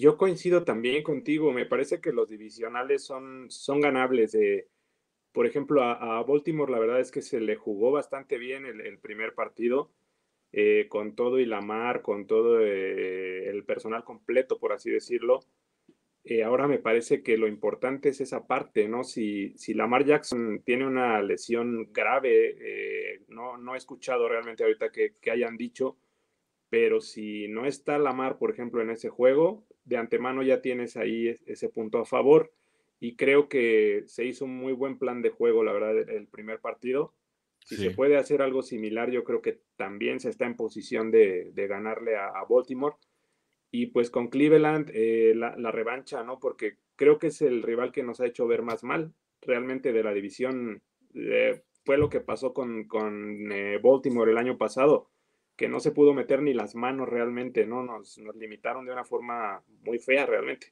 yo coincido también contigo, me parece que los divisionales son, son ganables. de por ejemplo, a, Baltimore la verdad es que se le jugó bastante bien el, primer partido, eh, con todo y Lamar, con todo eh, el personal completo, por así decirlo. Eh, ahora me parece que lo importante es esa parte, ¿no? Si, si Lamar Jackson tiene una lesión grave, no, no he escuchado realmente ahorita que, que hayan dicho, pero si no está Lamar, por ejemplo, en ese juego, de antemano ya tienes ahí ese punto a favor y creo que se hizo un muy buen plan de juego, la verdad, e-, el primer partido. Si se puede hacer algo similar, yo creo que también se está en posición de, ganarle a, Baltimore. Y pues con Cleveland, eh, la, revancha, ¿no? Porque creo que es el rival que nos ha hecho ver más mal realmente de la división. Eh, fue lo que pasó con, con eh, Baltimore el año pasado, que no se pudo meter ni las manos realmente, ¿no? nos limitaron de una forma muy fea realmente.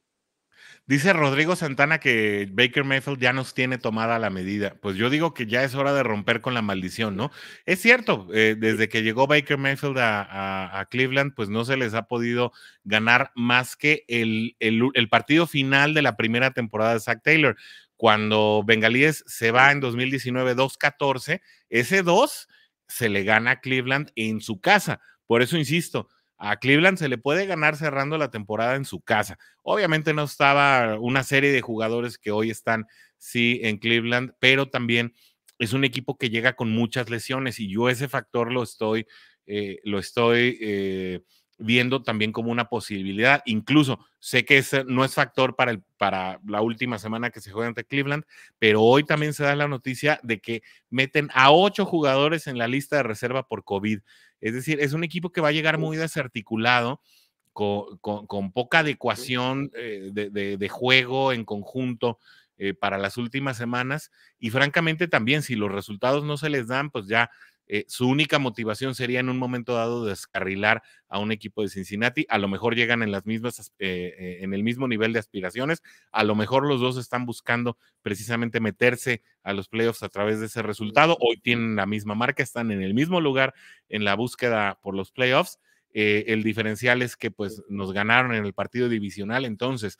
Dice Rodrigo Santana que Baker Mayfield ya nos tiene tomada la medida. Pues yo digo que ya es hora de romper con la maldición, ¿no? Es cierto, eh, desde que llegó Baker Mayfield a, Cleveland, pues no se les ha podido ganar más que el, el, el partido final de la primera temporada de Zach Taylor. Cuando Bengalíes se va en 2019 2-14, ese 2 se le gana a Cleveland en su casa. Por eso insisto, a Cleveland se le puede ganar cerrando la temporada en su casa. Obviamente no estaba una serie de jugadores que hoy están, sí, en Cleveland, pero también es un equipo que llega con muchas lesiones y yo ese factor lo estoy, eh, lo estoy eh, viendo también como una posibilidad. Incluso sé que ese no es factor para, el, para la última semana que se juega ante Cleveland, pero hoy también se da la noticia de que meten a ocho jugadores en la lista de reserva por COVID. Es decir, es un equipo que va a llegar muy desarticulado, con, poca adecuación eh, de, juego en conjunto eh, para las últimas semanas. Y francamente también, si los resultados no se les dan, pues ya eh, su única motivación sería en un momento dado descarrilar a un equipo de Cincinnati. A lo mejor llegan en las mismas, eh, eh, en el mismo nivel de aspiraciones. A lo mejor los dos están buscando precisamente meterse a los playoffs a través de ese resultado. Hoy tienen la misma marca, están en el mismo lugar en la búsqueda por los playoffs. el diferencial es que pues nos ganaron en el partido divisional, entonces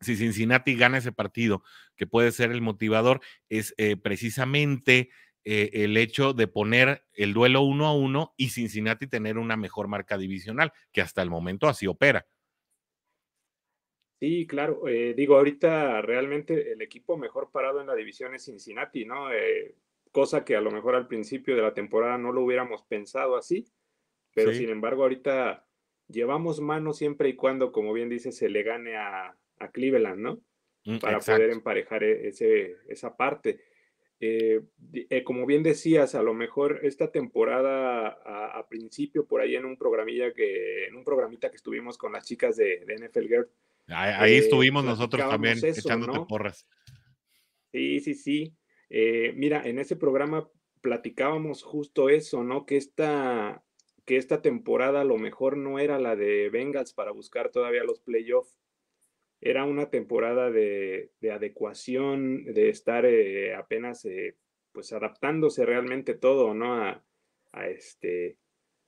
si Cincinnati gana ese partido, que puede ser el motivador, es precisamente eh, el hecho de poner el duelo uno a uno y Cincinnati tener una mejor marca divisional, que hasta el momento así opera. Sí, claro. Eh, digo, ahorita realmente el equipo mejor parado en la división es Cincinnati, ¿no? Eh, cosa que a lo mejor al principio de la temporada no lo hubiéramos pensado así, pero sin embargo ahorita llevamos mano siempre y cuando, como bien dice, se le gane a, Cleveland, ¿no? Mm, Para poder emparejar e, ese, esa parte. Eh, eh, como bien decías, a lo mejor esta temporada a, principio, por ahí en un programilla que, en un programita que estuvimos con las chicas de, NFL Girl. Ahí, eh, estuvimos nosotros también echándote porras. Sí, sí, sí. mira, en ese programa platicábamos justo eso, ¿no? Que esta, que esta temporada a lo mejor no era la de Bengals para buscar todavía los playoffs era una temporada de, adecuación, de estar eh, apenas eh, pues adaptándose realmente todo, ¿no? A, este,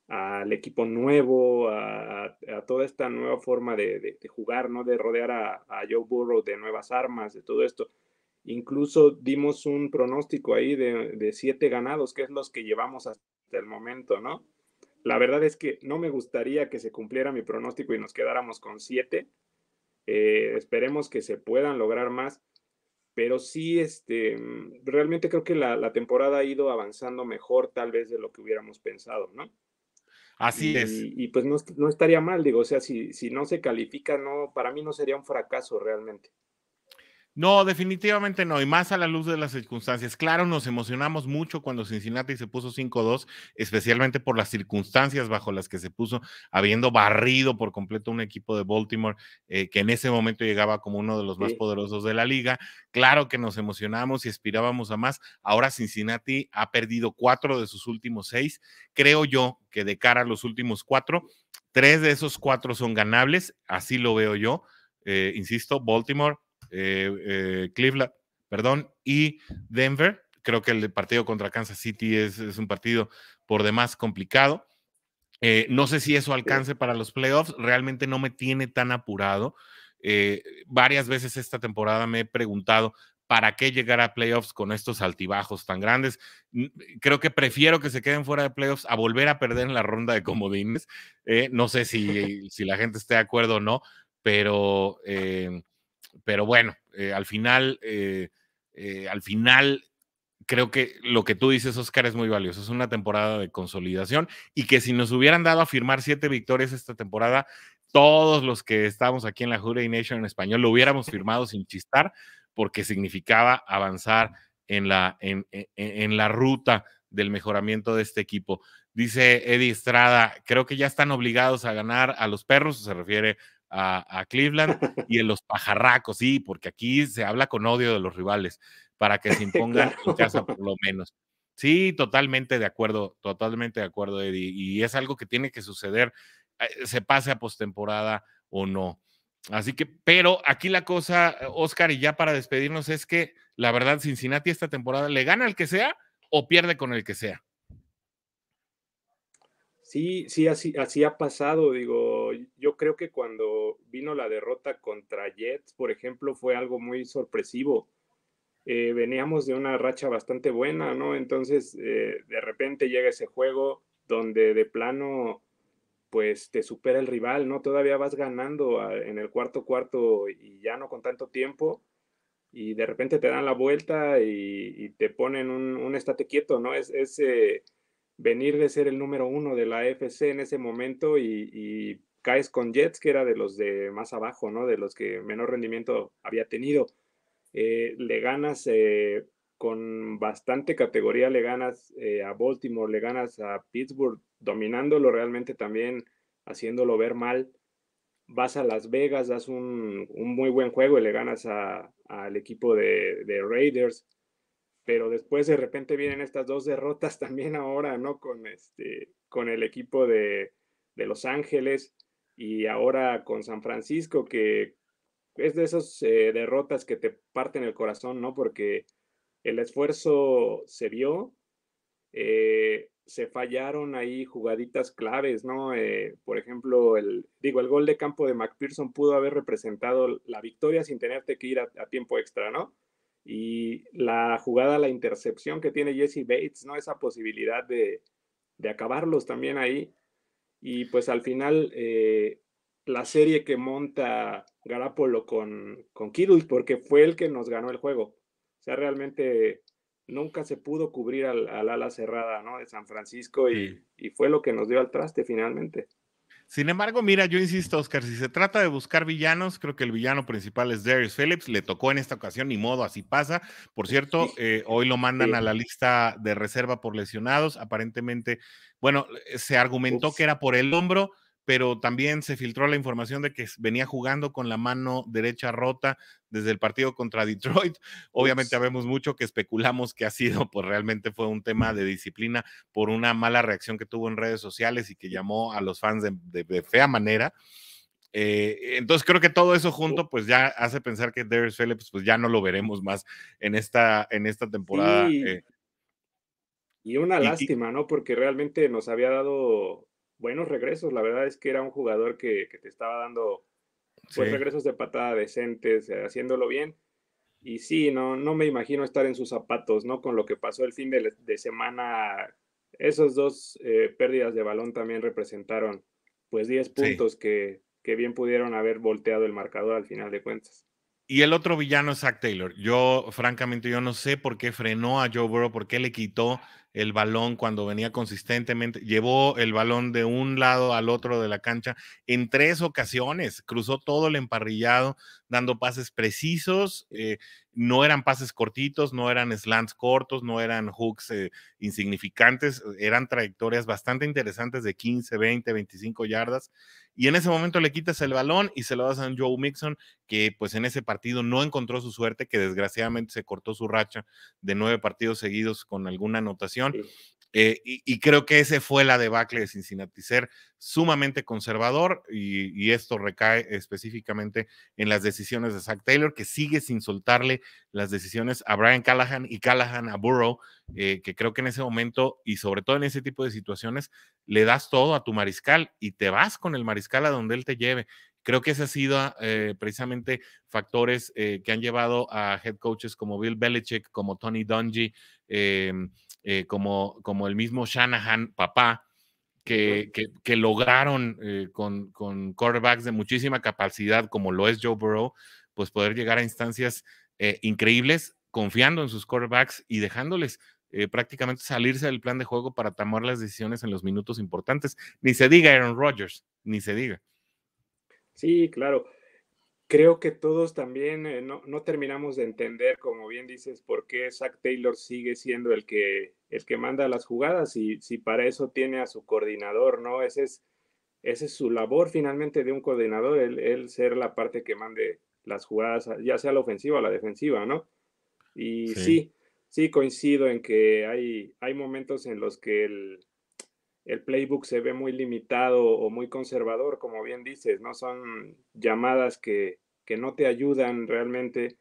al equipo nuevo, a, toda esta nueva forma de, jugar, ¿no? De rodear a, Joe Burrow de nuevas armas, de todo esto. Incluso dimos un pronóstico ahí de, de siete ganados, que es los que llevamos hasta el momento, ¿no? La verdad es que no me gustaría que se cumpliera mi pronóstico y nos quedáramos con siete, eh, esperemos que se puedan lograr más, pero sí, este, mm, realmente creo que la, temporada ha ido avanzando mejor tal vez de lo que hubiéramos pensado, ¿no? Así es. Y pues no, no, estaría mal, digo, o sea, si, si no se califica, no, para mí no sería un fracaso realmente. No, definitivamente no, y más a la luz de las circunstancias. Claro, nos emocionamos mucho cuando Cincinnati se puso 5-2, especialmente por las circunstancias bajo las que se puso, habiendo barrido por completo un equipo de Baltimore eh, que en ese momento llegaba como uno de los más poderosos de la liga. Claro que nos emocionamos y aspirábamos a más. Ahora Cincinnati ha perdido cuatro de sus últimos seis. Creo yo que de cara a los últimos cuatro, tres de esos cuatro son ganables, así lo veo yo. Eh, insisto, Baltimore eh, eh, Cleveland, perdón, y Denver. Creo que el partido contra Kansas City es, un partido por demás complicado. Eh, no sé si eso alcance para los playoffs, realmente no me tiene tan apurado. varias veces esta temporada me he preguntado para qué llegar a playoffs con estos altibajos tan grandes. Mm, creo que prefiero que se queden fuera de playoffs a volver a perder en la ronda de comodines. no sé si, [laughs] si, la gente esté de acuerdo o no, pero pero bueno, eh, al final, eh, eh, al final, creo que lo que tú dices, Oscar, es muy valioso. Es una temporada de consolidación y que si nos hubieran dado a firmar siete victorias esta temporada, todos los que estamos aquí en la Jury Nation en español lo hubiéramos [laughs] firmado sin chistar, porque significaba avanzar en la, en, la ruta del mejoramiento de este equipo. Dice Eddie Estrada, creo que ya están obligados a ganar a los perros, se refiere a, Cleveland [laughs] y en los pajarracos, sí, porque aquí se habla con odio de los rivales para que se [laughs] impongan en casa por lo menos. Sí, totalmente de acuerdo, totalmente de acuerdo, Eddie. Y es algo que tiene que suceder, eh, se pase a postemporada o no. Así que, pero aquí la cosa, eh, Oscar, y ya para despedirnos, es que la verdad, Cincinnati esta temporada le gana al que sea o pierde con el que sea. Sí, sí, así, así ha pasado, digo, yo creo que cuando vino la derrota contra Jets, por ejemplo, fue algo muy sorpresivo. Eh, veníamos de una racha bastante buena, ¿no? Entonces, eh, de repente llega ese juego donde de plano, pues te supera el rival, ¿no? Todavía vas ganando en el cuarto cuarto y ya no con tanto tiempo, y de repente te dan la vuelta y, te ponen un, estate quieto, ¿no? Es, venir de ser el número uno de la FC en ese momento y caes con Jets, que era de los de más abajo, ¿no? De los que menor rendimiento había tenido. Eh, le ganas eh, con bastante categoría, le ganas eh, a Baltimore, le ganas a Pittsburgh, dominándolo realmente también, haciéndolo ver mal. Vas a Las Vegas, das un, muy buen juego y le ganas al equipo de, de, Raiders. Pero después de repente vienen estas dos derrotas también ahora, ¿no? Con, este, con el equipo de, de Los Ángeles y ahora con San Francisco, que es de esas eh, derrotas que te parten el corazón, ¿no? Porque el esfuerzo se vio, eh, se fallaron ahí jugaditas claves, ¿no? Eh, por ejemplo, el, digo, el gol de campo de McPherson pudo haber representado la victoria sin tenerte que ir a, tiempo extra, ¿no? Y la jugada, la intercepción que tiene Jesse Bates, ¿no? Esa posibilidad de, de acabarlos también ahí. Y pues al final, eh, la serie que monta Garapolo con, con porque fue el que nos ganó el juego. O sea, realmente nunca se pudo cubrir al, ala cerrada ¿no? de San Francisco y, fue lo que nos dio al traste finalmente. Sin embargo, mira, yo insisto, Oscar, si se trata de buscar villanos, creo que el villano principal es Darius Phillips. Le tocó en esta ocasión, ni modo, así pasa. Por pues cierto, eh, hoy lo mandan a la lista de reserva por lesionados. Aparentemente, bueno, eh, se argumentó que era por el hombro pero también se filtró la información de que venía jugando con la mano derecha rota desde el partido contra Detroit. [laughs] Obviamente sabemos mucho que especulamos que ha sido, pues realmente fue un tema de disciplina por una mala reacción que tuvo en redes sociales y que llamó a los fans de, fea manera. Eh, entonces creo que todo eso oh. junto pues ya hace pensar que Darius Phillips pues ya no lo veremos más en esta, en esta temporada. Eh. Y una lástima, ¿no? Porque realmente nos había dado buenos regresos. La verdad es que era un jugador que, te estaba dando pues, regresos de patada decentes, eh, haciéndolo bien. Y sí, no, no me imagino estar en sus zapatos, ¿no? Con lo que pasó el fin de, semana, esas dos eh, pérdidas de balón también representaron pues 10 puntos que, que bien pudieron haber volteado el marcador al final de cuentas. Y el otro villano es Zach Taylor. Yo, francamente, yo no sé por qué frenó a Joe Burrow, por qué le quitó el balón cuando venía consistentemente, llevó el balón de un lado al otro de la cancha en tres ocasiones, cruzó todo el emparrillado dando pases precisos, eh, no eran pases cortitos, no eran slants cortos, no eran hooks eh, insignificantes, eran trayectorias bastante interesantes de 15, 20, 25 yardas. Y en ese momento le quitas el balón y se lo das a Joe Mixon, que pues en ese partido no encontró su suerte, que desgraciadamente se cortó su racha de nueve partidos seguidos con alguna anotación eh, y, creo que ese fue la debacle de Cincinnati, ser sumamente conservador y, esto recae específicamente en las decisiones de Zach Taylor, que sigue sin soltarle las decisiones a Brian Callahan y Callahan a Burrow, eh, que creo que en ese momento y sobre todo en ese tipo de situaciones le das todo a tu mariscal y te vas con el mariscal a donde él te lleve. Creo que ese ha sido eh, precisamente factores que han llevado a head coaches como Bill Belichick, como Tony Dungy. Em, eh, como, como el mismo Shanahan, papá, que, que, lograron eh, con, con quarterbacks de muchísima capacidad, como lo es Joe Burrow, pues poder llegar a instancias eh, increíbles, confiando en sus quarterbacks y dejándoles prácticamente salirse del plan de juego para tomar las decisiones en los minutos importantes. Ni se diga Aaron Rodgers, ni se diga. Sí, claro creo que todos también eh, no, terminamos de entender, como bien dices, por qué Zach Taylor sigue siendo el que, el que manda las jugadas y si para eso tiene a su coordinador, ¿no? Ese es, esa es su labor finalmente de un coordinador, el, ser la parte que mande las jugadas, ya sea la ofensiva o la defensiva, ¿no? Y sí, sí, coincido en que hay, hay momentos en los que el, el playbook se ve muy limitado o muy conservador, como bien dices, ¿no? Son llamadas que, no te ayudan realmente,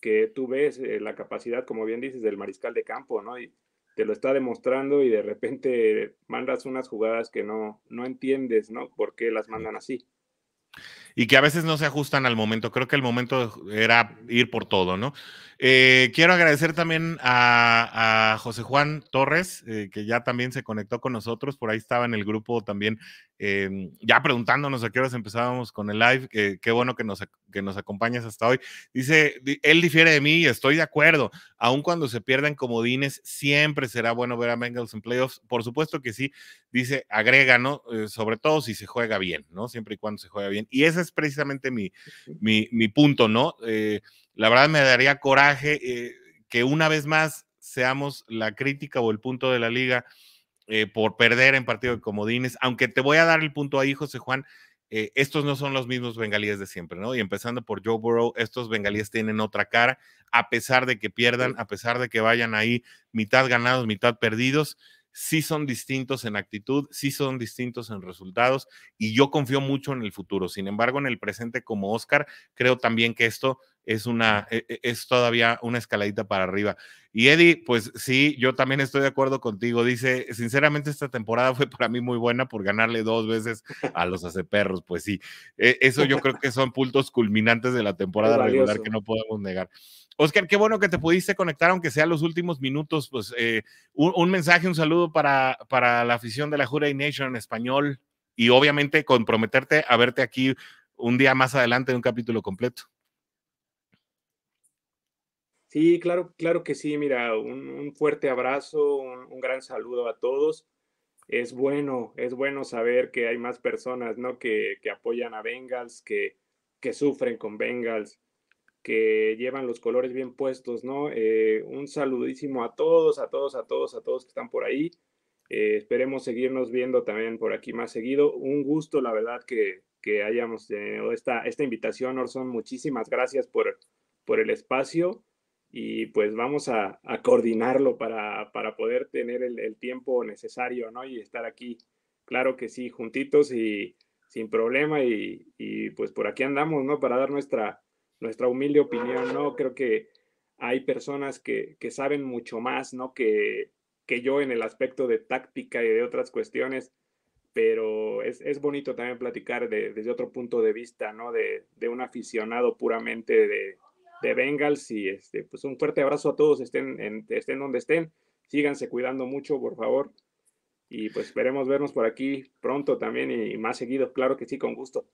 que tú ves eh, la capacidad, como bien dices, del mariscal de campo, ¿no? Y te lo está demostrando y de repente mandas unas jugadas que no, no entiendes, ¿no? ¿Por qué las mandan así? y que a veces no se ajustan al momento. Creo que el momento era ir por todo, ¿no? Eh, quiero agradecer también a, José Juan Torres, eh, que ya también se conectó con nosotros, por ahí estaba en el grupo también, eh, ya preguntándonos a qué horas empezábamos con el live, qué bueno que nos, que nos acompañes hasta hoy. Dice, él difiere de mí y estoy de acuerdo, aun cuando se pierdan comodines, siempre será bueno ver a Bengals en playoffs, por supuesto que sí, dice, agrega, ¿no? sobre todo si se juega bien, ¿no? Siempre y cuando se juega bien. Y ese es es precisamente mi, mi, punto, ¿no? Eh, la verdad me daría coraje eh, que una vez más seamos la crítica o el punto de la liga eh, por perder en partido de comodines, aunque te voy a dar el punto ahí, José Juan, estos no son los mismos bengalíes de siempre, ¿no? Y empezando por Joe Burrow, estos bengalíes tienen otra cara, a pesar de que pierdan, a pesar de que vayan ahí mitad ganados, mitad perdidos, sí son distintos en actitud, sí son distintos en resultados y yo confío mucho en el futuro. Sin embargo, en el presente como Oscar, creo también que esto es una e, e, es todavía una escaladita para arriba. Y Eddie, pues sí, yo también estoy de acuerdo contigo. Dice, sinceramente esta temporada fue para mí muy buena por ganarle dos veces a los aceperros. Pues sí, e, eso yo creo que son puntos culminantes de la temporada regular que no podemos negar. Oscar, qué bueno que te pudiste conectar, aunque sea los últimos minutos. Pues eh, un, mensaje, un saludo para, para la afición de la Jura Nation en español y obviamente comprometerte a verte aquí un día más adelante en un capítulo completo. Sí, claro, claro que sí. Mira, un, fuerte abrazo, un, gran saludo a todos. Es bueno, es bueno saber que hay más personas, ¿no? Que, apoyan a Bengals, que, que sufren con Bengals que llevan los colores bien puestos, ¿no? Eh, un saludísimo a todos, a todos, a todos, a todos que están por ahí. Eh, esperemos seguirnos viendo también por aquí más seguido. Un gusto, la verdad, que, que hayamos tenido esta, esta invitación, Orson. Muchísimas gracias por, por el espacio y pues vamos a, coordinarlo para, poder tener el, tiempo necesario, ¿no? Y estar aquí, claro que sí, juntitos y sin problema y, y pues por aquí andamos, ¿no? Para dar nuestra, nuestra humilde opinión, ¿no? Creo que hay personas que, saben mucho más, ¿no? Que, que, yo en el aspecto de táctica y de otras cuestiones, pero es, bonito también platicar desde otro punto de vista, ¿no? De, un aficionado puramente de, de, Bengals y este, pues un fuerte abrazo a todos, estén, donde estén, síganse cuidando mucho, por favor. Y pues esperemos vernos por aquí pronto también y más seguido, claro que sí, con gusto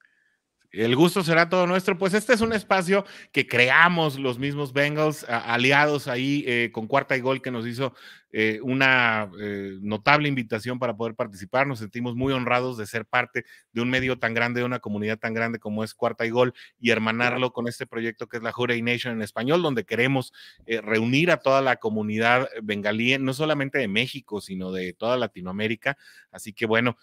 el gusto será todo nuestro. Pues este es un espacio que creamos los mismos Bengals, aliados ahí eh, con cuarta y gol que nos hizo eh, una eh, notable invitación para poder participar. Nos sentimos muy honrados de ser parte de un medio tan grande, de una comunidad tan grande como es Cuarta y Gol y hermanarlo con este proyecto que es la Jurey Nation en español, donde queremos reunir a toda la comunidad bengalí, no solamente de México, sino de toda Latinoamérica. Así que bueno,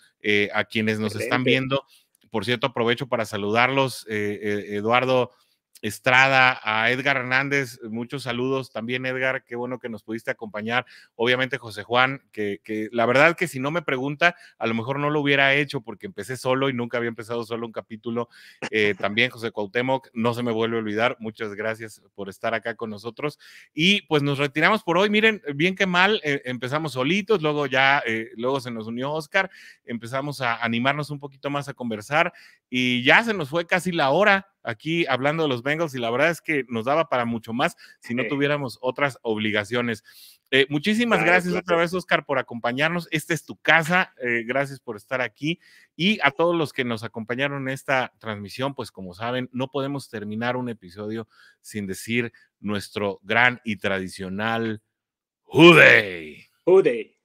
a quienes nos están viendo por cierto, aprovecho para saludarlos, eh, eh, Eduardo Estrada, a Edgar Hernández, muchos saludos también Edgar, qué bueno que nos pudiste acompañar. Obviamente José Juan, que, la verdad que si no me pregunta, a lo mejor no lo hubiera hecho porque empecé solo y nunca había empezado solo un capítulo. Eh, también José Cuauhtémoc, no se me vuelve a olvidar, muchas gracias por estar acá con nosotros. Y pues nos retiramos por hoy, miren, bien que mal, eh, empezamos solitos, luego ya, eh, luego se nos unió Oscar, empezamos a animarnos un poquito más a conversar y ya se nos fue casi la hora aquí hablando de los Bengals y la verdad es que nos daba para mucho más si no tuviéramos otras obligaciones. Eh, muchísimas gracias otra vez, Oscar, por acompañarnos. Esta es tu casa. Eh, gracias por estar aquí. Y a todos los que nos acompañaron en esta transmisión, pues como saben, no podemos terminar un episodio sin decir nuestro gran y tradicional Jude. Jude,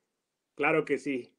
claro que sí.